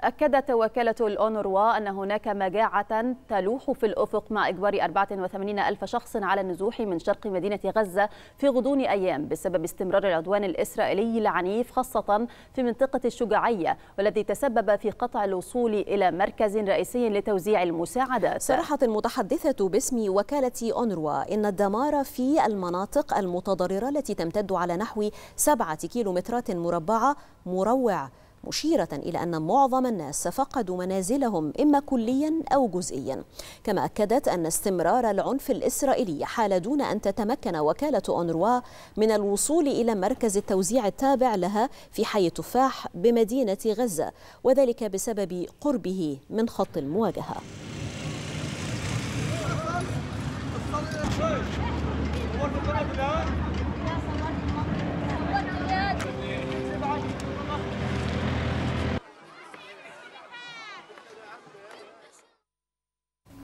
أكدت وكالة الأونروا أن هناك مجاعة تلوح في الأفق مع إجبار 84 ألف شخص على النزوح من شرق مدينة غزة في غضون أيام بسبب استمرار العدوان الإسرائيلي العنيف خاصة في منطقة الشجاعية والذي تسبب في قطع الوصول إلى مركز رئيسي لتوزيع المساعدات صرحت المتحدثة باسم وكالة أونروا إن الدمار في المناطق المتضررة التي تمتد على نحو سبعة كيلومترات مربعة مروع مشيرة إلى أن معظم الناس فقدوا منازلهم إما كليا أو جزئيا كما أكدت أن استمرار العنف الإسرائيلي حال دون أن تتمكن وكالة أونروا من الوصول إلى مركز التوزيع التابع لها في حي تفاح بمدينة غزة وذلك بسبب قربه من خط المواجهة Thank you.